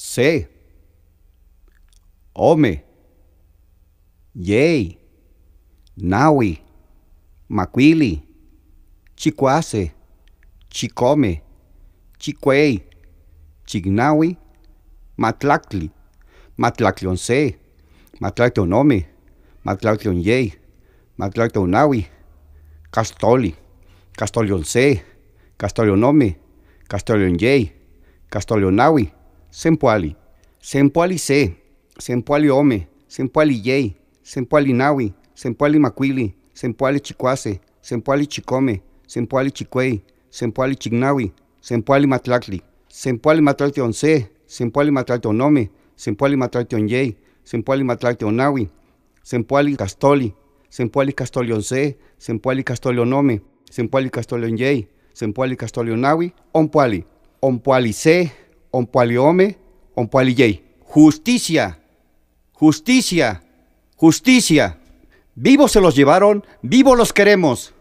se, ome, yei, Nawi. maquili, chiquace, chicome, se. Chignawi. matlactli, matlactlionse, matlactlionome, matlactlionyei, nawi. castoli, castolionse, castolionome, castolionyei, Castolionawi. Sempuali, Sempuali C, Sempuali Ome, Sempuali Yei, Sempuali Nawi, Sempuali Macuili, Sempuali Chicuase, Sempuali Chicome, Sempuali Chicuei, Sempuali Chignawi, Sempuali matlacli. Sempuali Matlatli Once, Sempoali Sempuali Onome, Sempuali Matlatli Sempuali Sempoali Matlatli Nawi, Sempuali Castoli, Sempuali Castoli Once, Sempuali Castoli Onome, Sempuali Castoli Onyei, Sempuali Castoli Nawi, Ompuali, Ompuali C, ompualiome, Justicia, justicia, justicia. Vivos se los llevaron, vivos los queremos.